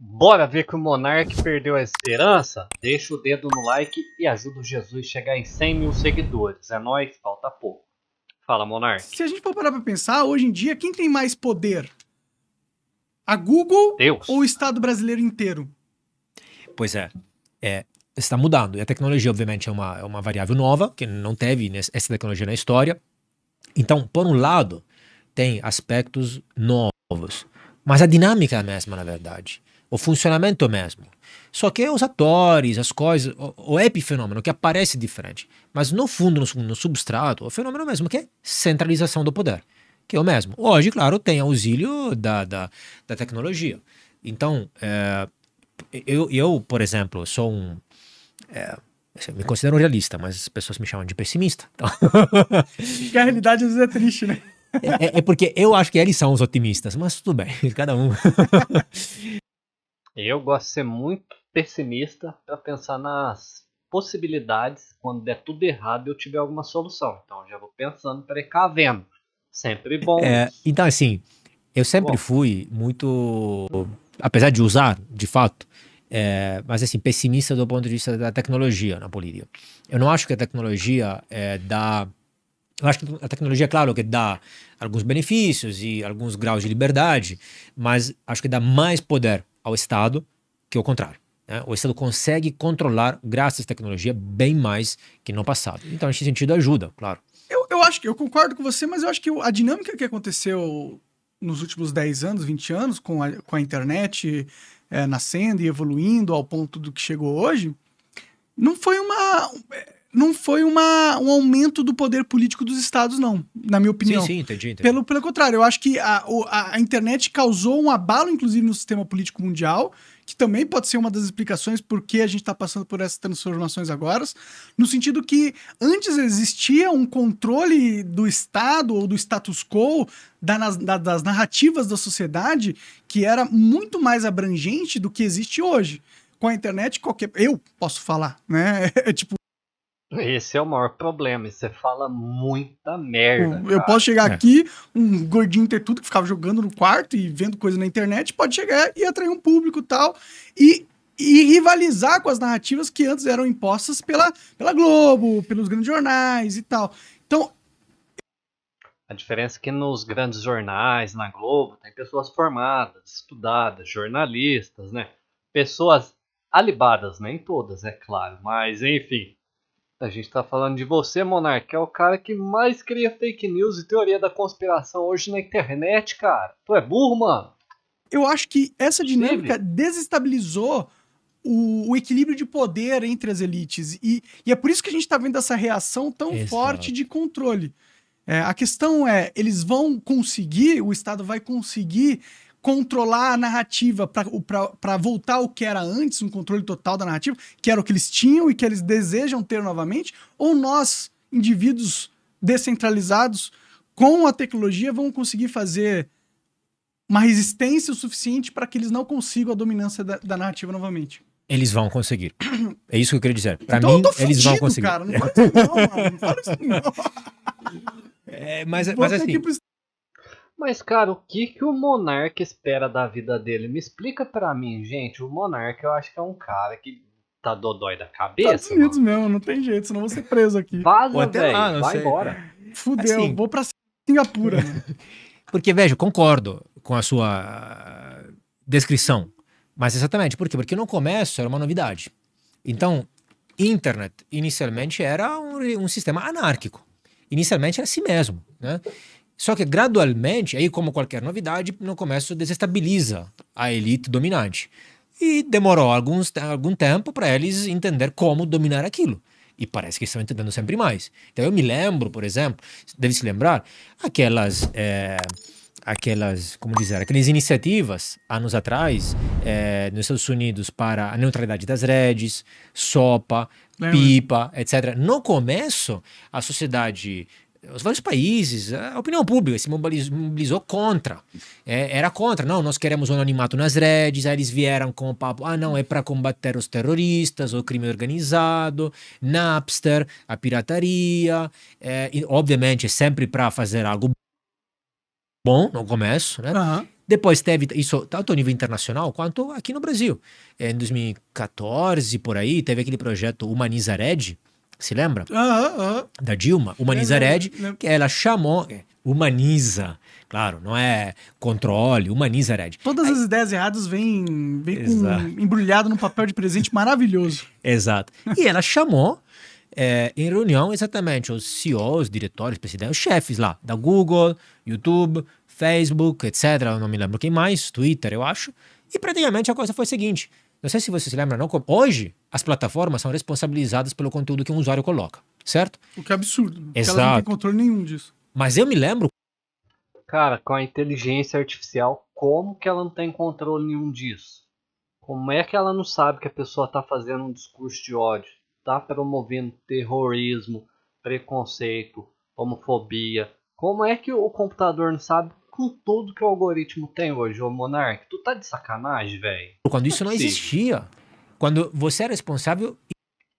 Bora ver que o Monark perdeu a esperança? Deixa o dedo no like e ajuda o Jesus a chegar em 100 mil seguidores. É nóis, falta pouco. Fala, Monark. Se a gente for parar pra pensar, hoje em dia, quem tem mais poder? A Google Deus. ou o Estado brasileiro inteiro? Pois é. É, está mudando. E a tecnologia, obviamente, é uma, é uma variável nova, que não teve essa tecnologia na história. Então, por um lado, tem aspectos novos, mas a dinâmica é a mesma, na verdade o funcionamento mesmo. Só que os atores, as coisas, o, o epifenômeno que aparece diferente. Mas no fundo, no, no substrato, o fenômeno mesmo que é centralização do poder, que é o mesmo. Hoje, claro, tem auxílio da, da, da tecnologia. Então, é, eu, eu, por exemplo, sou um. É, eh, eu assim, me considero um realista, mas as pessoas me chamam de pessimista. Então... a realidade às vezes é triste, né? É, é, é porque eu acho que eles são os otimistas, mas tudo bem, cada um. Eu gosto de ser muito pessimista para pensar nas possibilidades, quando der tudo errado, eu tiver alguma solução. Então já vou pensando, precavendo. Sempre bom. É, então, assim, eu sempre bom. fui muito. Apesar de usar, de fato, é, mas assim, pessimista do ponto de vista da tecnologia na política. Eu não acho que a tecnologia é, dá. Eu acho que a tecnologia, é claro, que dá alguns benefícios e alguns graus de liberdade, mas acho que dá mais poder ao Estado que é o contrário. Né? O Estado consegue controlar, graças à tecnologia, bem mais que no passado. Então, nesse sentido, ajuda, claro. Eu, eu acho que eu concordo com você, mas eu acho que a dinâmica que aconteceu nos últimos 10 anos, 20 anos, com a, com a internet é, nascendo e evoluindo ao ponto do que chegou hoje, não foi uma não foi uma, um aumento do poder político dos estados, não, na minha opinião. Sim, sim, entendi. entendi. Pelo, pelo contrário, eu acho que a, a, a, internet causou um abalo, inclusive, no sistema político mundial, que também pode ser uma das explicações por que a gente está passando por essas transformações agora, no sentido que antes existia um controle do Estado ou do status quo da, da, das narrativas da sociedade que era muito mais abrangente do que existe hoje. Com a internet, qualquer. Eu posso falar, né? É tipo. Esse é o maior problema, você fala muita merda. Eu, eu posso chegar é. aqui, um gordinho ter tudo que ficava jogando no quarto e vendo coisa na internet, pode chegar e atrair um público tal, e e rivalizar com as narrativas que antes eram impostas pela, pela Globo, pelos grandes jornais e tal. Então. A diferença é que nos grandes jornais, na Globo, tem pessoas formadas, estudadas, jornalistas, né? Pessoas alibadas, nem todas, é claro, mas enfim a gente tá falando de você, Monark, que é o cara que mais cria fake news e teoria da conspiração hoje na internet, cara. Tu é burro, mano. Eu acho que essa dinâmica Sim. desestabilizou o, o, equilíbrio de poder entre as elites. E, e, é por isso que a gente tá vendo essa reação tão Exato. forte de controle. É, a questão é, eles vão conseguir, o Estado vai conseguir controlar a narrativa para voltar ao que era antes, um controle total da narrativa, que era o que eles tinham e que eles desejam ter novamente, ou nós, indivíduos descentralizados, com a tecnologia, vamos conseguir fazer uma resistência o suficiente para que eles não consigam a dominância da, da narrativa novamente. Eles vão conseguir. É isso que eu queria dizer. Para então, mim, eles vão conseguir. Cara, não, fala isso, não, mano. não fala isso, não. É, mas, é, mas assim, mas, cara, o que, que o Monark espera da vida dele? Me explica pra mim, gente. O Monark eu acho que é um cara que tá dodói da cabeça. Estados tá Unidos mano. mesmo, não tem jeito, senão vou ser preso aqui. Vaza, ah, vai sei. embora. Fudeu, assim, vou pra Singapura. Né? Porque, veja, concordo com a sua descrição. Mas exatamente, por quê? Porque no começo era uma novidade. Então, internet inicialmente era um, um sistema anárquico. Inicialmente era assim mesmo, né? Só que gradualmente, aí como qualquer novidade, no começo desestabiliza a elite dominante. E demorou alguns, algum tempo para eles entender como dominar aquilo. E parece que estão entendendo sempre mais. Então eu me lembro, por exemplo, deve se lembrar, aquelas. É, aquelas, como dizer, aquelas iniciativas anos atrás é, nos Estados Unidos para a neutralidade das redes, sopa, Lembra? pipa, etc. No começo, a sociedade os vários países, a opinião pública se mobilizou contra. É, era contra. Não, nós queremos o um anonimato nas redes. Aí eles vieram com o papo: ah, não, é para combater os terroristas, o crime organizado, Napster, a pirataria. É, e, obviamente, é sempre para fazer algo bom no começo, né? Uhum. Depois teve isso tanto a nível internacional quanto aqui no Brasil. Em 2014, por aí, teve aquele projeto Humaniza Red, se lembra? Uh -huh. Da Dilma. Humanizared, que ela chamou. Humaniza. É, claro, não é controle, humaniza Red. Todas Aí, as ideias erradas vêm, vêm com, embrulhado num papel de presente maravilhoso. Exato. E ela chamou é, em reunião exatamente os CEOs, diretores, presidentes, os chefes lá da Google, YouTube, Facebook, etc. Não me lembro quem mais, Twitter, eu acho. E praticamente a coisa foi a seguinte: não sei se você se lembra, não. Hoje, as plataformas são responsabilizadas pelo conteúdo que um usuário coloca, certo? O que é absurdo. Né? Exato. Ela não tem controle nenhum disso. Mas eu me lembro. Cara, com a inteligência artificial, como que ela não tem controle nenhum disso? Como é que ela não sabe que a pessoa está fazendo um discurso de ódio? Está promovendo terrorismo, preconceito, homofobia? Como é que o computador não sabe com tudo que o algoritmo tem hoje, ô Monark. Tu tá de sacanagem, velho? Quando isso não existia. Quando você é responsável.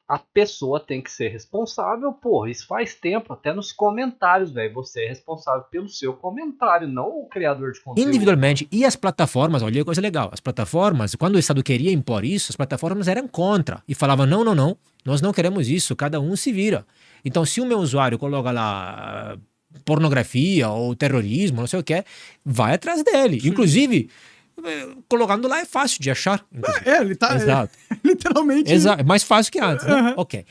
A pessoa tem que ser responsável, porra. Isso faz tempo, até nos comentários, velho. Você é responsável pelo seu comentário, não o criador de conteúdo. Individualmente. E as plataformas, olha, coisa legal. As plataformas, quando o Estado queria impor isso, as plataformas eram contra. E falavam: não, não, não. Nós não queremos isso. Cada um se vira. Então, se o meu usuário coloca lá pornografia ou terrorismo, não sei o que é, vai atrás dele. Sim. Inclusive, eh, colocando lá é fácil de achar. É, é, ele tá é, Exato. É, literalmente. Exato, é mais fácil que antes. Né? Uhum. Ok.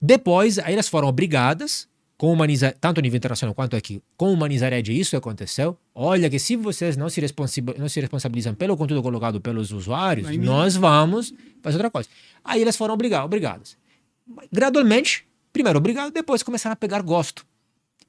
Depois, aí elas foram obrigadas, com humaniza... tanto a nível internacional quanto aqui, com de isso aconteceu. Olha que se vocês não se, não se responsabilizam pelo conteúdo colocado pelos usuários, Vai nós vamos fazer outra coisa. Aí elas foram obrigadas. Gradualmente, primeiro obrigado, depois começaram a pegar gosto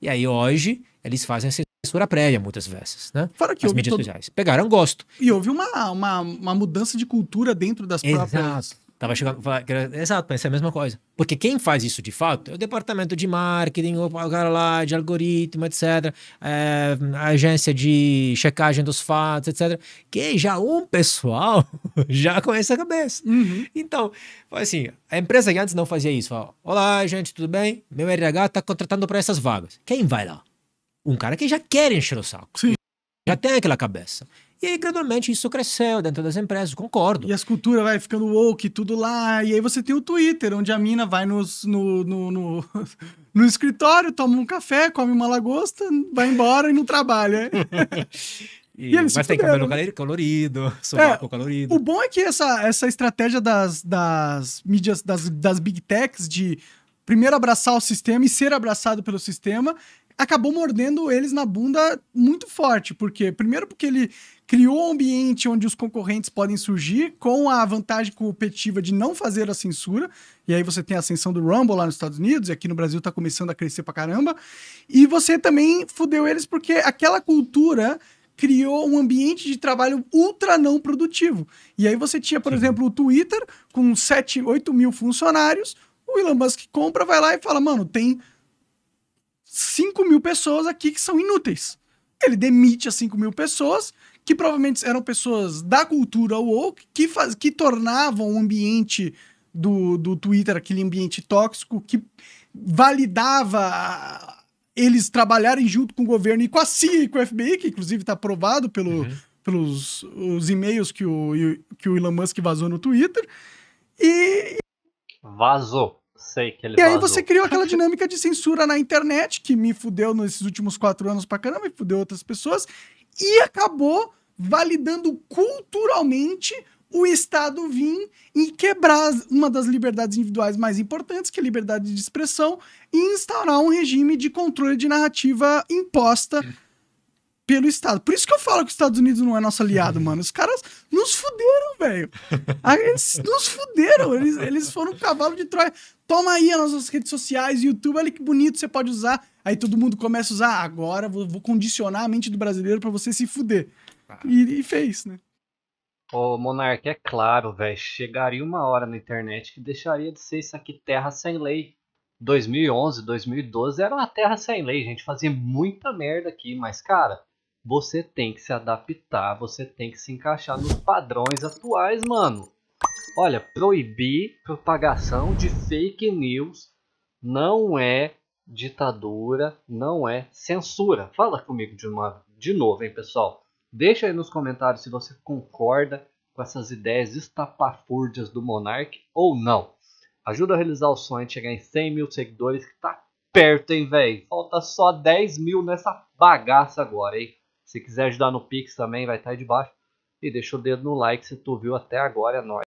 e aí hoje eles fazem a censura prévia muitas vezes, né? Fora que As mídias todo... sociais. Pegaram gosto. E houve uma, uma, uma mudança de cultura dentro das Exato. próprias tava chegando chegar exato, mas é a mesma coisa. Porque quem faz isso de fato é o departamento de marketing, o cara lá de algoritmo, etc. É, eh, a agência de checagem dos fatos, etc. Que já um pessoal já conhece a cabeça. Uhum. Então, assim, a empresa que antes não fazia isso, fala, olá gente, tudo bem? Meu RH está contratando para essas vagas. Quem vai lá? Um cara que já quer encher o saco. Sim. Já tem aquela cabeça. E aí, gradualmente, isso cresceu dentro das empresas, concordo. E as culturas vai ficando woke, tudo lá. E aí você tem o Twitter, onde a mina vai nos, no, no, no, no escritório, toma um café, come uma lagosta, vai embora e não trabalha. E, e mas tem cabelo né? colorido, sovaco é, colorido. O bom é que essa, essa estratégia das, das mídias, das, das big techs de primeiro abraçar o sistema e ser abraçado pelo sistema acabou mordendo eles na bunda muito forte. porque Primeiro, porque ele criou um ambiente onde os concorrentes podem surgir com a vantagem competitiva de não fazer a censura. E aí você tem a ascensão do Rumble lá nos Estados Unidos, e aqui no Brasil tá começando a crescer pra caramba. E você também fudeu eles porque aquela cultura criou um ambiente de trabalho ultra não produtivo. E aí você tinha, por Sim. exemplo, o Twitter com 7, 8 mil funcionários. O Elon Musk compra, vai lá e fala, mano, tem 5 mil pessoas aqui que são inúteis. Ele demite as 5 mil pessoas, que provavelmente eram pessoas da cultura woke, que, faz, que tornavam o ambiente do, do Twitter aquele ambiente tóxico, que validava eles trabalharem junto com o governo e com a CIA e com o FBI, que inclusive está aprovado pelo, uhum. pelos os e-mails que o, que o Elon Musk vazou no Twitter. E. Vazou. Sei que ele e vazou. aí você criou aquela dinâmica de censura na internet que me fudeu nesses últimos quatro anos pra caramba e fudeu outras pessoas e acabou validando culturalmente o Estado vir e quebrar uma das liberdades individuais mais importantes, que é a liberdade de expressão, e instaurar um regime de controle de narrativa imposta pelo Estado. Por isso que eu falo que os Estados Unidos não é nosso aliado, uhum. mano. Os caras nos fuderam, velho. Ah, eles nos fuderam. Eles, eles foram um cavalo de Troia. Toma aí as nossas redes sociais, YouTube, olha que bonito você pode usar. Aí todo mundo começa a usar. Agora vou, vou condicionar a mente do brasileiro para você se fuder. E, e fez, né? Ô, Monark, é claro, velho. Chegaria uma hora na internet que deixaria de ser isso aqui terra sem lei. 2011, 2012 era uma terra sem lei, gente. Fazia muita merda aqui, mas, cara, você tem que se adaptar, você tem que se encaixar nos padrões atuais, mano. Olha, proibir propagação de fake news não é ditadura, não é censura. Fala comigo de, uma, de novo, hein, pessoal. Deixa aí nos comentários se você concorda com essas ideias estapafúrdias do Monark ou não. Ajuda a realizar o sonho de chegar em 100 mil seguidores, que tá perto, hein, velho. Falta só 10 mil nessa bagaça agora, hein. Se quiser ajudar no Pix também, vai estar aí debaixo E deixa o dedo no like se tu viu até agora, é nóis.